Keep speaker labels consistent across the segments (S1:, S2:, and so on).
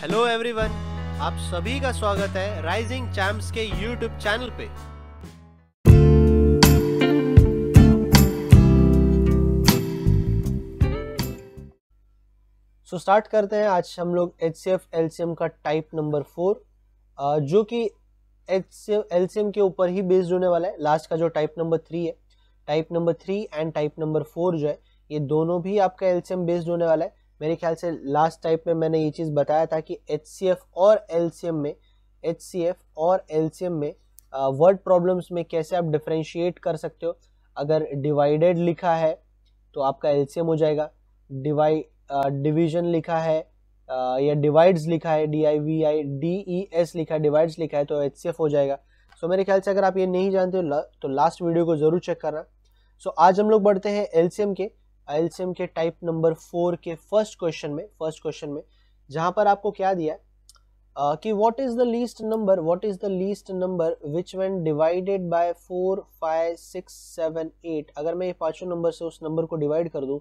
S1: hello everyone आप सभी का स्वागत है राइजिंग चैम्प्स के यूट्यूब चैनल पे सो so स्टार्ट करते हैं आज हम लोग H C F L C M का टाइप नंबर फोर जो कि H C F L C M के ऊपर ही बेस्ड होने वाला है लास्ट का जो टाइप नंबर थ्री है type number three and type number four जो है ये दोनों भी आपका एल सी एम बेस्ड होने वाला है मेरे ख्याल से लास्ट टाइप में मैंने ये चीज़ बताया था कि एच और एल में एच और एल में वर्ड uh, प्रॉब्लम्स में कैसे आप डिफ्रेंशिएट कर सकते हो अगर डिवाइडेड लिखा है तो आपका एल हो जाएगा डिवाई डिवीजन uh, लिखा है uh, या डिवाइड्स लिखा है D I V I D E S लिखा है डिवाइड्स लिखा है तो एच हो जाएगा सो so, मेरे ख्याल से अगर आप ये नहीं जानते हो तो लास्ट वीडियो को ज़रूर चेक करना सो so, आज हम लोग बढ़ते हैं एल के आईएलसीएम के टाइप नंबर फोर के फर्स्ट क्वेश्चन में फर्स्ट क्वेश्चन में जहां पर आपको क्या दिया है uh, कि what is the least number what is the least number which when divided by four five six seven eight अगर मैं ये पाँचों नंबर से उस नंबर को डिवाइड कर दूँ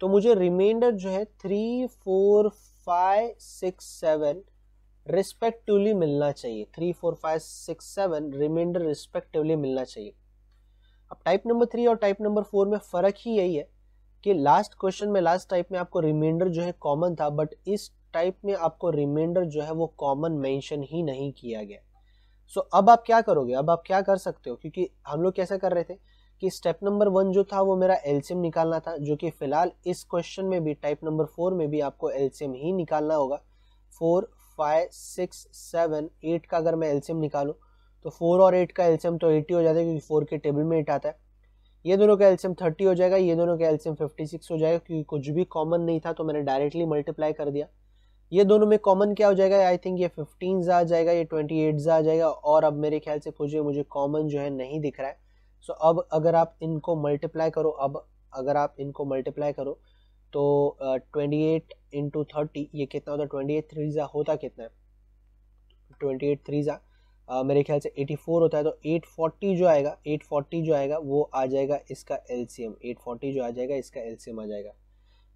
S1: तो मुझे रिमाइंडर जो है three four five six seven respectively मिलना चाहिए three four five six seven remainder respectively मिलना चाहिए अब टाइप नंबर थ्री और टाइप नंबर फोर में फ़र्क ही यही है कि लास्ट क्वेश्चन में लास्ट टाइप में आपको रिमाइंडर जो है कॉमन था बट इस टाइप में आपको रिमाइंडर जो है वो कॉमन मेंशन ही नहीं किया गया सो so, अब आप क्या करोगे अब आप क्या कर सकते हो क्योंकि हम लोग कैसे कर रहे थे कि स्टेप नंबर वन जो था वो मेरा एलसीएम निकालना था जो कि फिलहाल इस क्वेश्चन में भी टाइप नंबर फोर में भी आपको एलसीएम ही निकालना होगा four five six seven eight का अगर मैं एलसीएम निकालूँ तो फोर और एट का एलसीएम तो एटी हो जाता है क्योंकि फोर के टेबल में एट आता है ये दोनों का एल्शियम 30 हो जाएगा ये दोनों का फिफ्टी 56 हो जाएगा क्योंकि कुछ भी कॉमन नहीं था तो मैंने डायरेक्टली मल्टीप्लाई कर दिया ये दोनों में कॉमन क्या हो जाएगा आई थिंक ये फिफ्टीन आ जाएगा ये ट्वेंटी एट आ जाएगा और अब मेरे ख्याल से कुछ मुझे कॉमन जो है नहीं दिख रहा है सो अब अगर आप इनको मल्टीप्लाई करो अब अगर आप इनको मल्टीप्लाई करो तो ट्वेंटी एट इंटू थर्टी ये कितना होता है ट्वेंटी एट थ्री ज़ा होता कितना है ट्वेंटी एट थ्री ज़ा आ, मेरे ख्याल से 84 होता है तो 840 जो आएगा 840 जो आएगा वो आ जाएगा इसका एल 840 जो आ जाएगा इसका एल आ जाएगा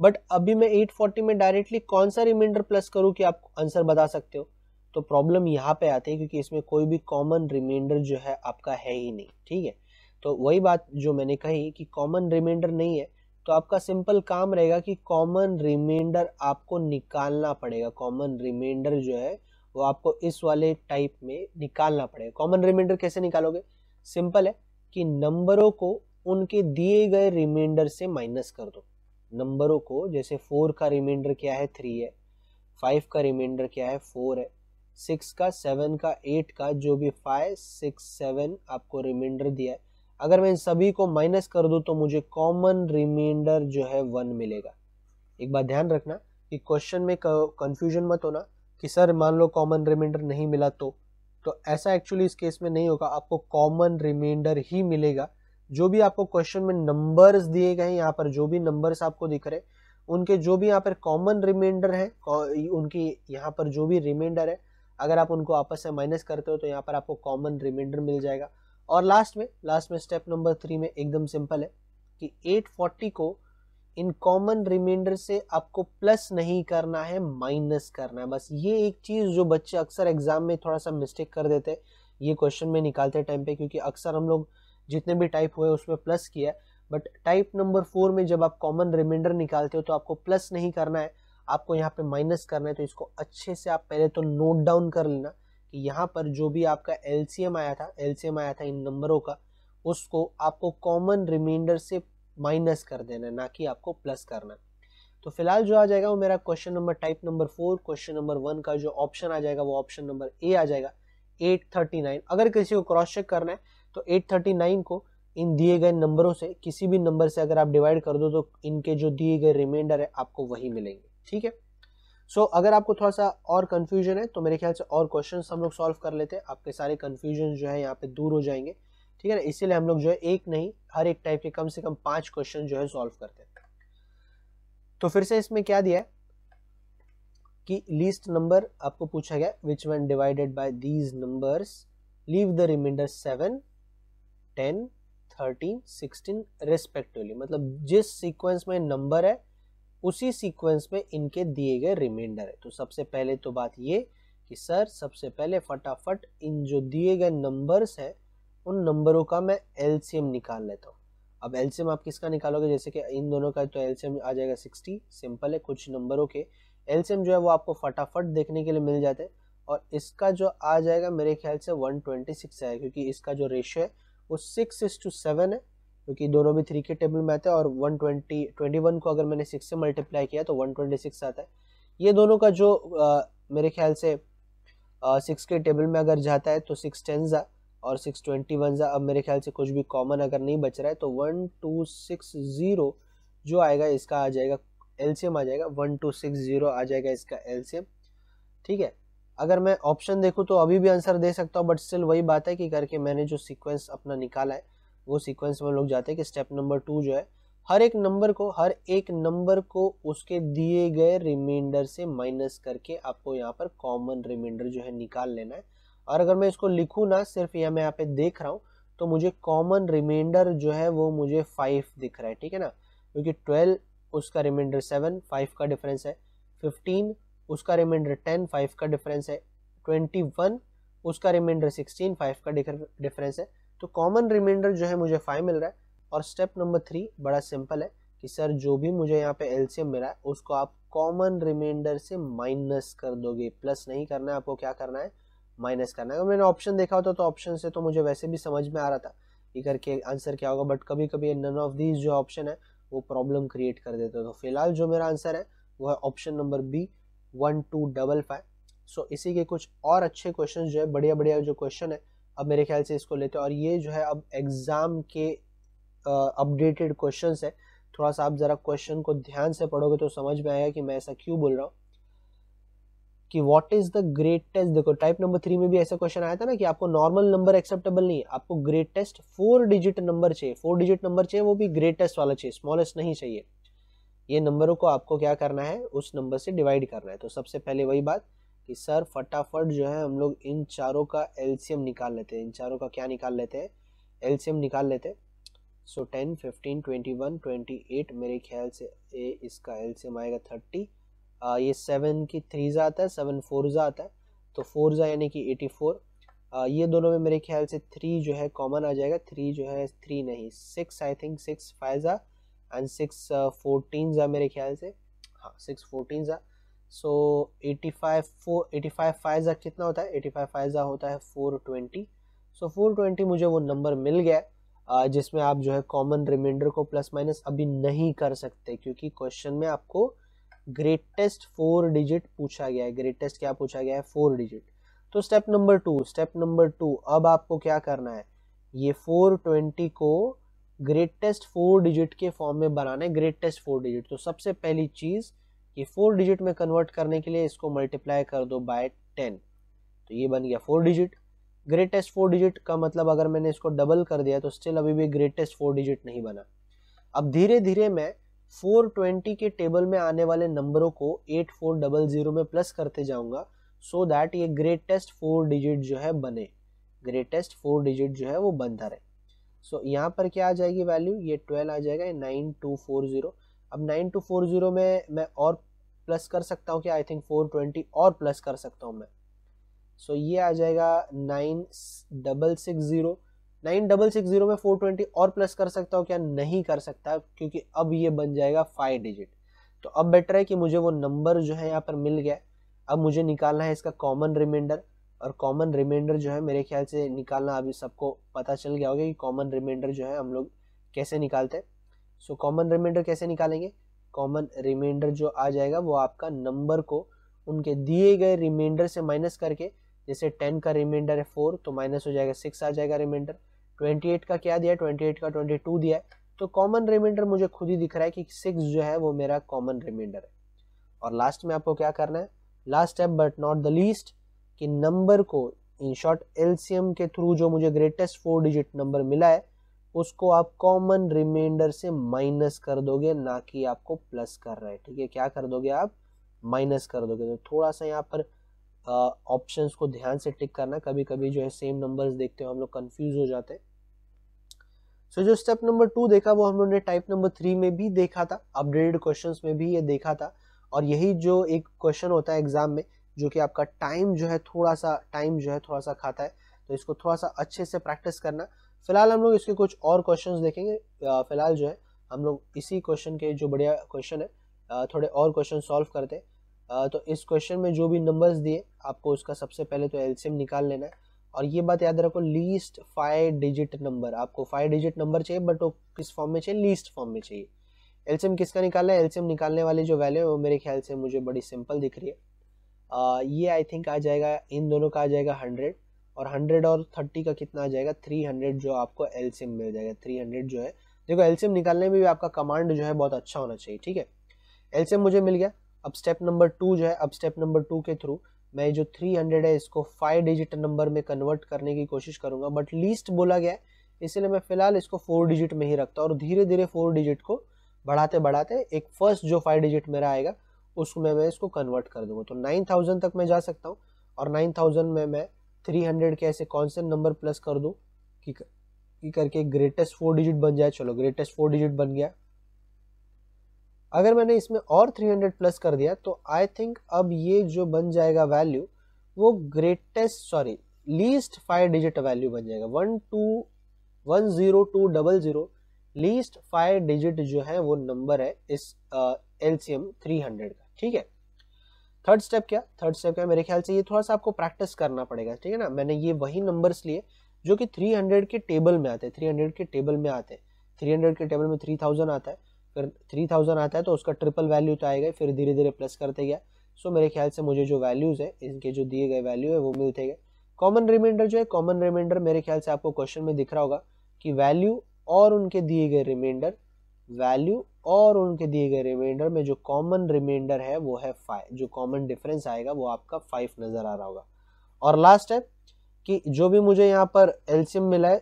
S1: बट अभी मैं 840 में डायरेक्टली कौन सा रिमाइंडर प्लस करूँ कि आप आंसर बता सकते हो तो प्रॉब्लम यहाँ पे आती है क्योंकि इसमें कोई भी कॉमन रिमाइंडर जो है आपका है ही नहीं ठीक है तो वही बात जो मैंने कही कि कॉमन रिमाइंडर नहीं है तो आपका सिंपल काम रहेगा कि कॉमन रिमाइंडर आपको निकालना पड़ेगा कॉमन रिमाइंडर जो है वो तो आपको इस वाले टाइप में निकालना पड़ेगा कॉमन रिमाइंडर कैसे निकालोगे सिंपल है कि नंबरों को उनके दिए गए रिमाइंडर से माइनस कर दो नंबरों को जैसे फोर का रिमाइंडर क्या है थ्री है फाइव का रिमाइंडर क्या है फोर है सिक्स का सेवन का एट का जो भी फाइव सिक्स सेवन आपको रिमाइंडर दिया है अगर मैं इन सभी को माइनस कर दूं तो मुझे कॉमन रिमाइंडर जो है वन मिलेगा एक बार ध्यान रखना कि क्वेश्चन में कंफ्यूजन मत होना कि सर मान लो कॉमन रिमाइंडर नहीं मिला तो तो ऐसा एक्चुअली इस केस में नहीं होगा आपको कॉमन रिमाइंडर ही मिलेगा जो भी आपको क्वेश्चन में नंबर्स दिए गए हैं यहाँ पर जो भी नंबर्स आपको दिख रहे उनके जो भी यहाँ पर कॉमन रिमाइंडर है उनकी यहाँ पर जो भी रिमाइंडर है अगर आप उनको आपस से माइनस करते हो तो यहाँ पर आपको कॉमन रिमाइंडर मिल जाएगा और लास्ट में लास्ट में स्टेप नंबर थ्री में एकदम सिंपल है कि 840 को इन कॉमन रिमाइंडर से आपको प्लस नहीं करना है माइनस करना है बस ये एक चीज़ जो बच्चे अक्सर एग्जाम में थोड़ा सा मिस्टेक कर देते हैं ये क्वेश्चन में निकालते टाइम पे क्योंकि अक्सर हम लोग जितने भी टाइप हुए उसमें प्लस किया है बट टाइप नंबर फोर में जब आप कॉमन रिमाइंडर निकालते हो तो आपको प्लस नहीं करना है आपको यहाँ पे माइनस करना है तो इसको अच्छे से आप पहले तो नोट डाउन कर लेना कि यहाँ पर जो भी आपका एलसीएम आया था एलसीएम आया था इन नंबरों का उसको आपको कॉमन रिमाइंडर से माइनस कर देना है ना कि आपको प्लस करना है तो फिलहाल जो आ जाएगा वो मेरा question number type number four question number one का जो ऑप्शन आ जाएगा वो ऑप्शन नंबर ए आ जाएगा 839 अगर किसी को क्रॉस चेक करना है तो 839 को इन दिए गए नंबरों से किसी भी नंबर से अगर आप डिवाइड कर दो तो इनके जो दिए गए रिमाइंडर है आपको वही मिलेंगे ठीक है सो so, अगर आपको थोड़ा सा और कन्फ्यूजन है तो मेरे ख्याल से और क्वेश्चन हम लोग सॉल्व कर लेते हैं आपके सारे कन्फ्यूजन जो है यहाँ पे दूर हो जाएंगे ठीक है ना इसीलिए हम लोग जो है एक नहीं हर एक टाइप के कम से कम पांच क्वेश्चन जो है सॉल्व करते हैं तो फिर से इसमें क्या दिया है कि लिस्ट नंबर आपको पूछा गया which one divided by these numbers leave the remainder seven ten thirteen sixteen respectively मतलब जिस सीक्वेंस में नंबर है उसी सीक्वेंस में इनके दिए गए रिमाइंडर है तो सबसे पहले तो बात ये कि सर सबसे पहले फटाफट इन जो दिए गए नंबर्स है उन नंबरों का मैं एलसीएम निकाल लेता हूँ अब एलसीएम आप किसका निकालोगे जैसे कि इन दोनों का तो एलसीएम आ जाएगा सिक्सटी सिंपल है कुछ नंबरों के एलसीएम जो है वो आपको फटाफट देखने के लिए मिल जाते हैं और इसका जो आ जाएगा मेरे ख्याल से 126 आएगा क्योंकि इसका जो रेशियो है वो सिक्स इज टू सेवन है क्योंकि दोनों भी थ्री के टेबल में आते हैं और वन ट्वेंटी ट्वेंटी वन को अगर मैंने सिक्स से मल्टीप्लाई किया तो वन ट्वेंटी सिक्स आता है ये दोनों का जो आ, मेरे ख्याल से सिक्स के टेबल में अगर जाता है तो सिक्स आ और सिक्स ट्वेंटी वन ज़ा अब मेरे ख्याल से कुछ भी कॉमन अगर नहीं बच रहा है तो वन टू सिक्स ज़ीरो जो आएगा इसका आ जाएगा एलसीएम आ जाएगा वन टू सिक्स ज़ीरो आ जाएगा इसका एलसीएम ठीक है अगर मैं ऑप्शन देखूँ तो अभी भी आंसर दे सकता हूँ बट स्टिल वही बात है कि करके मैंने जो सिक्वेंस अपना निकाला है वो सिक्वेंस में लोग जाते हैं कि स्टेप नंबर टू जो है हर एक नंबर को हर एक नंबर को उसके दिए गए रिमाइंडर से माइनस करके आपको यहाँ पर कॉमन रिमाइंडर जो है निकाल लेना है और अगर मैं इसको लिखूँ ना सिर्फ यह मैं यहाँ पे देख रहा हूँ तो मुझे कॉमन रिमाइंडर जो है वो मुझे फाइव दिख रहा है ठीक है ना क्योंकि ट्वेल्व उसका रिमाइंडर सेवन फाइव का डिफरेंस है फिफ्टीन उसका रिमाइंडर टेन फाइव का डिफरेंस है ट्वेंटी वन उसका रिमाइंडर सिक्सटीन फाइव का डिफरेंस है तो कॉमन रिमाइंडर जो है मुझे फाइव मिल रहा है और स्टेप नंबर थ्री बड़ा सिंपल है कि सर जो भी मुझे यहाँ पे एलसीएम मिला है उसको आप कॉमन रिमाइंडर से माइनस कर दोगे प्लस नहीं करना है आपको क्या करना है माइनस करना है अगर मैंने ऑप्शन देखा होता तो ऑप्शन से तो मुझे वैसे भी समझ में आ रहा था कि करके आंसर क्या होगा बट कभी कभी नन ऑफ दीज जो ऑप्शन है वो प्रॉब्लम क्रिएट कर देते तो फिलहाल जो मेरा आंसर है वो है option number B one two double five so इसी के कुछ और अच्छे क्वेश्चन जो है बढ़िया बढ़िया जो क्वेश्चन है अब मेरे ख्याल से इसको लेते हैं और ये जो है अब एग्ज़ाम के अपडेटेड क्वेश्चन है थोड़ा सा आप ज़रा क्वेश्चन को ध्यान से पढ़ोगे तो समझ में आएगा कि मैं ऐसा क्यों बोल रहा हूँ कि व्हाट इज द ग्रेटेस्ट देखो टाइप नंबर थ्री में भी ऐसा क्वेश्चन आया था ना कि आपको नॉर्मल नंबर एक्सेप्टेबल नहीं आपको ग्रेटेस्ट फोर डिजिट नंबर चाहिए फोर डिजिट नंबर चाहिए वो भी ग्रेटेस्ट वाला चाहिए स्मॉलेस्ट नहीं चाहिए ये नंबरों को आपको क्या करना है उस नंबर से डिवाइड करना है तो सबसे पहले वही बात कि सर फटाफट जो है हम लोग इन चारों का एल्शियम निकाल लेते हैं इन चारों का क्या निकाल लेते हैं एल्शियम निकाल लेते हैं so ten fifteen twenty one twenty eight मेरे ख्याल से ए इसका एलसीएम आएगा थर्टी ये सेवन की थ्री ज़ा आता है सेवन फोर ज़ा आता है तो फोर ज़ा यानी कि एटी फोर ये दोनों में मेरे ख्याल से थ्री जो है कॉमन आ जाएगा थ्री जो है थ्री नहीं six I think six five ज़ा एंड सिक्स फोर्टीन ज़ा मेरे ख्याल से हाँ सिक्स फोर्टीन ज़ा so eighty five four eighty five five ज़ा कितना होता है एटी फाइव फाइव ज़ा होता है four twenty so four twenty मुझे वो नंबर मिल गया जिसमें आप जो है कॉमन रिमाइंडर को प्लस माइनस अभी नहीं कर सकते क्योंकि क्वेश्चन में आपको ग्रेटेस्ट फोर डिजिट पूछा गया है ग्रेटेस्ट क्या पूछा गया है फोर डिजिट तो step number two step number two अब आपको क्या करना है ये फोर ट्वेंटी को ग्रेटेस्ट फोर डिजिट के फॉर्म में बनाना है ग्रेटेस्ट फोर डिजिट तो सबसे पहली चीज़ ये फोर डिजिट में कन्वर्ट करने के लिए इसको मल्टीप्लाई कर दो बाय टेन तो ये बन गया four digit greatest four digit का मतलब अगर मैंने इसको डबल कर दिया तो स्टिल अभी भी ग्रेटेस्ट फोर डिजिट नहीं बना अब धीरे धीरे मैं 420 के टेबल में आने वाले नंबरों को 8400 में प्लस करते जाऊंगा सो so दैट ये ग्रेटेस्ट फोर डिजिट जो है बने ग्रेटेस्ट फोर डिजिट जो है वो बनता रहे सो so, यहाँ पर क्या आ जाएगी वैल्यू ये 12 आ जाएगा नाइन टू फोर जीरो अब नाइन टू फोर जीरो में मैं और प्लस कर सकता हूँ क्या आई थिंक फोर ट्वेंटी और प्लस कर सकता हूँ मैं सो so, ये आ जाएगा nine double six zero nine double six zero में फोर ट्वेंटी और प्लस कर सकता हूँ क्या नहीं कर सकता क्योंकि अब ये बन जाएगा फाइव डिजिट तो अब बेटर है कि मुझे वो नंबर जो है यहाँ पर मिल गया अब मुझे निकालना है इसका कॉमन रिमाइंडर और कॉमन रिमाइंडर जो है मेरे ख्याल से निकालना अभी सबको पता चल गया होगा कि कॉमन रिमाइंडर जो है हम लोग कैसे निकालते हैं सो कॉमन रिमाइंडर कैसे निकालेंगे कॉमन रिमाइंडर जो आ जाएगा वो आपका नंबर को उनके दिए गए रिमाइंडर से माइनस करके जैसे टेन का रिमाइंडर है फोर तो माइनस हो जाएगा सिक्स आ जाएगा रिमाइंडर ट्वेंटी एट का क्या दिया है ट्वेंटी एट का ट्वेंटी टू दिया है तो कॉमन रिमाइंडर मुझे खुद ही दिख रहा है कि सिक्स जो है वो मेरा कॉमन रिमाइंडर है और लास्ट में आपको क्या करना है last step but not the least कि नंबर को इन शॉर्ट एलसीएम के थ्रू जो मुझे ग्रेटेस्ट फोर डिजिट नंबर मिला है उसको आप कॉमन रिमाइंडर से माइनस कर दोगे ना कि आपको प्लस कर रहा है ठीक है क्या कर दोगे आप माइनस कर दोगे तो थोड़ा सा यहाँ पर ऑप्शंस को ध्यान से टिक करना कभी कभी जो है सेम नंबर्स देखते हो हम लोग कंफ्यूज हो जाते हैं सो so, जो स्टेप नंबर टू देखा वो हम लोगों ने टाइप नंबर थ्री में भी देखा था अपडेटेड क्वेश्चन में भी ये देखा था और यही जो एक क्वेश्चन होता है एग्जाम में जो कि आपका टाइम जो है थोड़ा सा टाइम जो है थोड़ा सा खाता है तो इसको थोड़ा सा अच्छे से प्रैक्टिस करना फिलहाल हम लोग इसके कुछ और क्वेश्चन देखेंगे फिलहाल जो है हम लोग इसी क्वेश्चन के जो बढ़िया क्वेश्चन है थोड़े और क्वेश्चन सॉल्व करते हैं तो इस क्वेश्चन में जो भी नंबर्स दिए आपको उसका सबसे पहले तो एलसीएम निकाल लेना है और ये बात याद रखो लीस्ट फाइव डिजिट नंबर आपको फाइव डिजिट नंबर चाहिए बट वो किस फॉर्म में चाहिए लीस्ट फॉर्म में चाहिए एलसीएम किसका निकालना है एलसीएम निकालने वाली जो वैल्यू है वो मेरे ख्याल से मुझे बड़ी सिंपल दिख रही है आ, ये आई थिंक आ जाएगा इन दोनों का आ जाएगा हंड्रेड और हंड्रेड और थर्टी का कितना आ जाएगा थ्री हंड्रेड जो आपको एल्सियम मिल जाएगा थ्री हंड्रेड जो है देखो एल्सियम निकालने में भी आपका कमांड जो है बहुत अच्छा होना चाहिए ठीक है एल्सियम मुझे मिल गया अब स्टेप नंबर टू जो है अब स्टेप नंबर टू के थ्रू मैं जो 300 है इसको फाइव डिजिट नंबर में कन्वर्ट करने की कोशिश करूंगा बट लीस्ट बोला गया है इसलिए मैं फिलहाल इसको फोर डिजिट में ही रखता हूँ और धीरे धीरे फोर डिजिट को बढ़ाते बढ़ाते एक फर्स्ट जो फाइव डिजिट मेरा आएगा उसमें मैं इसको कन्वर्ट कर दूंगा तो नाइन थाउजेंड तक मैं जा सकता हूँ और नाइन थाउजेंड में मैं थ्री हंड्रेड के ऐसे कौन से नंबर प्लस कर दूँ कि करके ग्रेटेस्ट फोर डिजिट बन जाए चलो ग्रेटेस्ट फोर डिजिट बन गया अगर मैंने इसमें और 300 प्लस कर दिया तो आई थिंक अब ये जो बन जाएगा वैल्यू वो greatest sorry least five digit value बन जाएगा one two one zero two double zero least five digit जो है वो नंबर है इस L C M three hundred का ठीक है थर्ड स्टेप क्या थर्ड स्टेप क्या मेरे ख्याल से ये थोड़ा सा आपको प्रैक्टिस करना पड़ेगा ठीक है ना मैंने ये वही नंबर्स लिए जो कि 300 के टेबल में आते हैं 300 के टेबल में आते हैं 300 के टेबल में 3000 आता है फिर थ्री थाउजेंड आता है तो उसका ट्रिपल वैल्यू तो आएगा फिर धीरे धीरे प्लस करते गया सो मेरे ख्याल से मुझे जो वैल्यूज़ है इनके जो दिए गए वैल्यू है वो मिलते गए कॉमन रिमाइंडर जो है कॉमन रिमाइंडर मेरे ख्याल से आपको क्वेश्चन में दिख रहा होगा कि वैल्यू और उनके दिए गए रिमाइंडर वैल्यू और उनके दिए गए रिमाइंडर में जो कॉमन रिमाइंडर है वो है फाइव जो कॉमन डिफरेंस आएगा वो आपका फाइव नज़र आ रहा होगा और लास्ट है कि जो भी मुझे यहाँ पर एल्सियम मिला है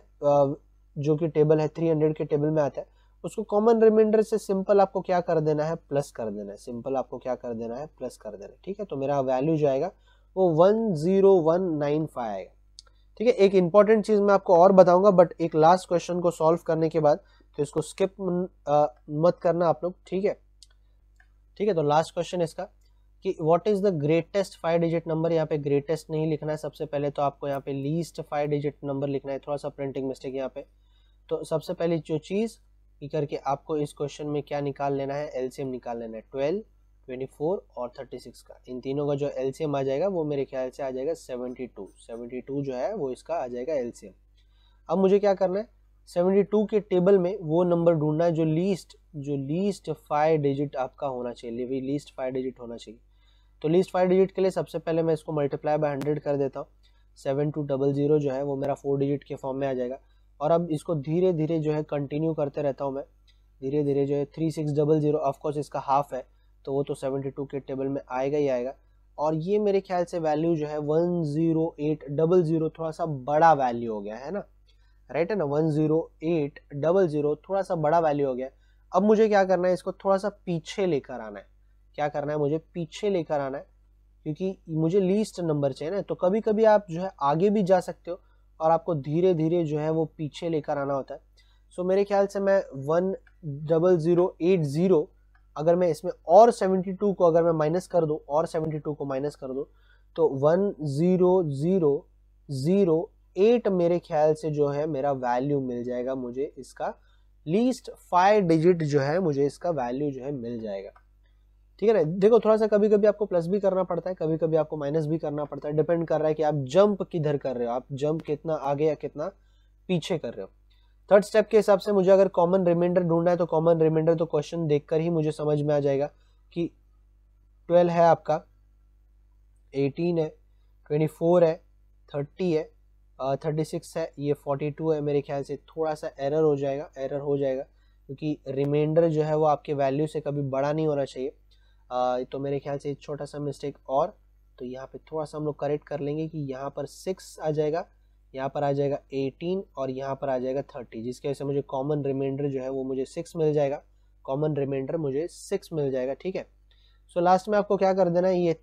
S1: जो कि टेबल है थ्री हंड्रेड के टेबल में आता है उसको कॉमन रिमाइंडर से सिंपल आपको क्या कर देना है प्लस कर देना है सिंपल आपको क्या कर देना है प्लस कर देना है ठीक है तो मेरा वैल्यू जो आएगा वो one zero one nine five आएगा ठीक है एक इंपॉर्टेंट चीज़ मैं आपको और बताऊंगा बट एक लास्ट क्वेश्चन को सॉल्व करने के बाद तो इसको स्किप मत करना आप लोग ठीक है ठीक है तो लास्ट क्वेश्चन इसका कि what is the greatest five digit number यहाँ पे ग्रेटेस्ट नहीं लिखना है सबसे पहले तो आपको यहाँ पे लीस्ट फाइव डिजिट नंबर लिखना है थोड़ा सा प्रिंटिंग मिस्टेक यहाँ पे तो सबसे पहले जो चीज़ की करके आपको इस क्वेश्चन में क्या निकाल लेना है एलसीएम निकाल लेना है ट्वेल्व ट्वेंटी फोर और थर्टी सिक्स का इन तीनों का जो एलसीएम आ जाएगा वो मेरे ख्याल से आ जाएगा सेवेंटी टू सेवेंटी टू जो है वो इसका आ जाएगा एलसीएम अब मुझे क्या करना है सेवेंटी टू के टेबल में वो नंबर ढूंढना है जो लीस्ट जो लीस्ट फाइव डिजिट आपका होना चाहिए लीस्ट फाइव डिजिट होना चाहिए तो लीस्ट फाइव डिजिट के लिए सबसे पहले मैं इसको मल्टीप्लाई बाय हंड्रेड कर देता हूँ सेवन टू डबल जीरो जो है वो मेरा फोर डिजिट के फॉर्म में आ जाएगा और अब इसको धीरे धीरे जो है कंटिन्यू करते रहता हूँ मैं धीरे धीरे जो है three six double zero of course इसका हाफ है तो वो तो सेवेंटी टू के टेबल में आएगा ही आएगा और ये मेरे ख्याल से वैल्यू जो है one zero eight double zero थोड़ा सा बड़ा वैल्यू हो गया है ना राइट है ना one zero eight double zero थोड़ा सा बड़ा वैल्यू हो गया अब मुझे क्या करना है इसको थोड़ा सा पीछे लेकर आना है क्या करना है मुझे पीछे लेकर आना है क्योंकि मुझे लीस्ट नंबर चाहिए ना तो कभी कभी आप जो है आगे भी जा सकते हो और आपको धीरे धीरे जो है वो पीछे लेकर आना होता है सो so, मेरे ख्याल से मैं one double zero eight zero अगर मैं इसमें और सेवेंटी टू को अगर मैं माइनस कर दूँ और सेवेंटी टू को माइनस कर दूँ तो one zero zero zero eight मेरे ख्याल से जो है मेरा वैल्यू मिल जाएगा मुझे इसका लीस्ट फाइव डिजिट जो है मुझे इसका वैल्यू जो है मिल जाएगा ठीक है ना देखो थोड़ा सा कभी कभी आपको प्लस भी करना पड़ता है कभी कभी आपको माइनस भी करना पड़ता है डिपेंड कर रहा है कि आप जंप किधर कर रहे हो आप जंप कितना आगे या कितना पीछे कर रहे हो थर्ड स्टेप के हिसाब से मुझे अगर कॉमन रिमाइंडर ढूंढना है तो कॉमन रिमाइंडर तो क्वेश्चन देखकर ही मुझे समझ में आ जाएगा कि ट्वेल्व है आपका एटीन है ट्वेंटी फोर है थर्टी है थर्टी सिक्स है ये फोर्टी टू है मेरे ख्याल से थोड़ा सा एरर हो जाएगा एरर हो जाएगा क्योंकि रिमाइंडर जो है वो आपके वैल्यू से कभी बड़ा नहीं होना चाहिए तो मेरे ख्याल से छोटा सा मिस्टेक और तो यहाँ पे थोड़ा सा हम लोग करेक्ट कर लेंगे कि यहाँ पर सिक्स आ जाएगा यहाँ पर आ जाएगा एटीन और यहाँ पर आ जाएगा थर्टी जिसकी वजह से मुझे कॉमन रिमाइंडर जो है वो मुझे सिक्स मिल जाएगा कॉमन रिमाइंडर मुझे सिक्स मिल जाएगा ठीक है सो so, लास्ट में आपको क्या कर देना है ये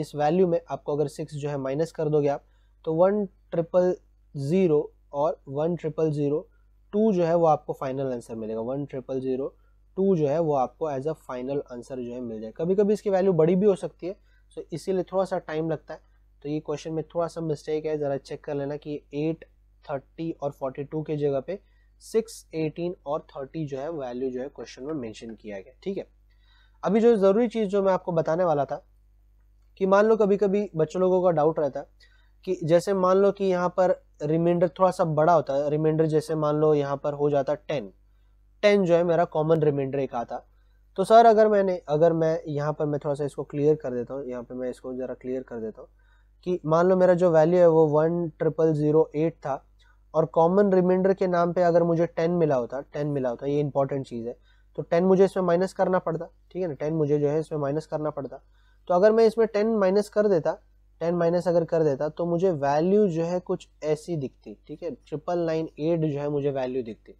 S1: इस वैल्यू में आपको अगर सिक्स जो है माइनस कर दोगे आप तो वन ट्रिपल ज़ीरो और वन ट्रिपल ज़ीरो टू जो है वो आपको फाइनल आंसर मिलेगा वन ट्रिपल ज़ीरो टू जो है वो आपको एज अ फाइनल आंसर जो है मिल जाए कभी कभी इसकी वैल्यू बड़ी भी हो सकती है सो so, इसीलिए थोड़ा सा टाइम लगता है तो ये क्वेश्चन में थोड़ा सा मिस्टेक है ज़रा चेक कर लेना कि एट थर्टी और फोर्टी टू के जगह पे सिक्स एटीन और थर्टी जो है वैल्यू जो है क्वेश्चन में मैंशन किया गया ठीक है अभी जो ज़रूरी चीज़ जो मैं आपको बताने वाला था कि मान लो कभी कभी बच्चों लोगों का डाउट रहता है कि जैसे मान लो कि यहाँ पर रिमाइंडर थोड़ा सा बड़ा होता है रिमाइंडर जैसे मान लो यहाँ पर हो जाता है टेन टेन जो है मेरा कॉमन रिमाइंडर एक आता तो सर अगर मैंने अगर मैं यहाँ पर मैं थोड़ा सा इसको क्लियर कर देता हूँ यहाँ पर मैं इसको ज़रा क्लियर कर देता हूँ कि मान लो मेरा जो वैल्यू है वो वन ट्रिपल ज़ीरो एट था और कॉमन रिमाइंडर के नाम पे अगर मुझे टेन मिला होता टेन मिला होता ये इंपॉर्टेंट चीज़ है तो टेन मुझे इसमें माइनस करना पड़ता ठीक है ना टेन मुझे जो है इसमें माइनस करना पड़ता तो अगर मैं इसमें टेन माइनस कर देता टेन माइनस अगर कर देता तो मुझे वैल्यू जो है कुछ ऐसी दिखती ठीक है ट्रिपल नाइन एट जो है मुझे वैल्यू दिखती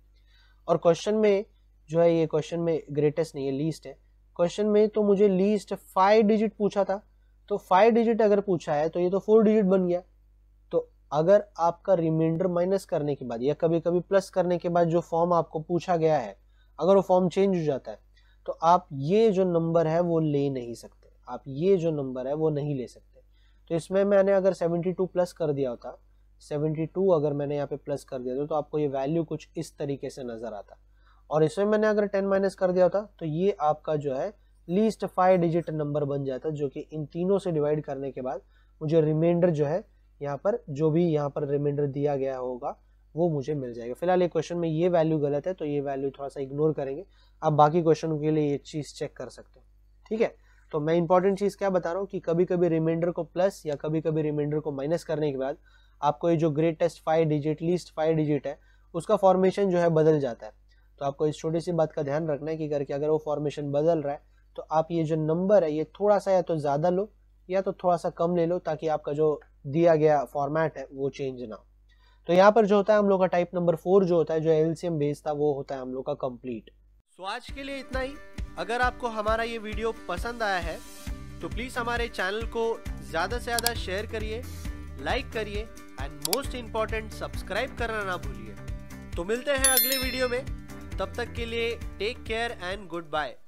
S1: और क्वेश्चन में जो है ये क्वेश्चन में ग्रेटेस्ट नहीं है लीस्ट है क्वेश्चन में तो मुझे लीस्ट फाइव डिजिट पूछा था तो फाइव डिजिट अगर पूछा है तो ये तो फोर डिजिट बन गया तो अगर आपका रिमाइंडर माइनस करने के बाद या कभी कभी प्लस करने के बाद जो फॉर्म आपको पूछा गया है अगर वो फॉर्म चेंज हो जाता है तो आप ये जो नंबर है वो ले नहीं सकते आप ये जो नंबर है वो नहीं ले सकते तो इसमें मैंने अगर 72 प्लस कर दिया होता 72 अगर मैंने यहाँ पे प्लस कर दिया था तो आपको ये वैल्यू कुछ इस तरीके से नज़र आता और इसमें मैंने अगर 10 माइनस कर दिया होता तो ये आपका जो है लीस्ट फाइव डिजिट नंबर बन जाता जो कि इन तीनों से डिवाइड करने के बाद मुझे रिमाइंडर जो है यहाँ पर जो भी यहाँ पर रिमाइंडर दिया गया होगा वो मुझे मिल जाएगा फिलहाल ये क्वेश्चन में ये वैल्यू गलत है तो ये वैल्यू थोड़ा सा इग्नोर करेंगे आप बाकी क्वेश्चन के लिए ये चीज़ चेक कर सकते हो ठीक है तो मैं इंपॉर्टेंट चीज़ क्या बता रहा हूँ कि कभी कभी रिमाइंडर को प्लस या कभी कभी रिमाइंडर को माइनस करने के बाद आपको ये जो greatest five digit least five digit है उसका फॉर्मेशन जो है बदल जाता है तो आपको इस छोटी सी बात का ध्यान रखना है कि करके अगर वो फॉर्मेशन बदल रहा है तो आप ये जो नंबर है ये थोड़ा सा या तो ज़्यादा लो या तो थोड़ा सा कम ले लो ताकि आपका जो दिया गया फॉर्मेट है वो चेंज ना तो यहाँ पर जो होता है हम लोग का टाइप नंबर फोर जो होता है जो एलसीएम बेस था वो होता है हम लोग का कंप्लीट सो आज के लिए इतना ही अगर आपको हमारा ये वीडियो पसंद आया है तो प्लीज़ हमारे चैनल को ज़्यादा से ज़्यादा शेयर करिए लाइक करिए एंड मोस्ट इंपॉर्टेंट सब्सक्राइब करना ना भूलिए तो मिलते हैं अगले वीडियो में तब तक के लिए take care and good bye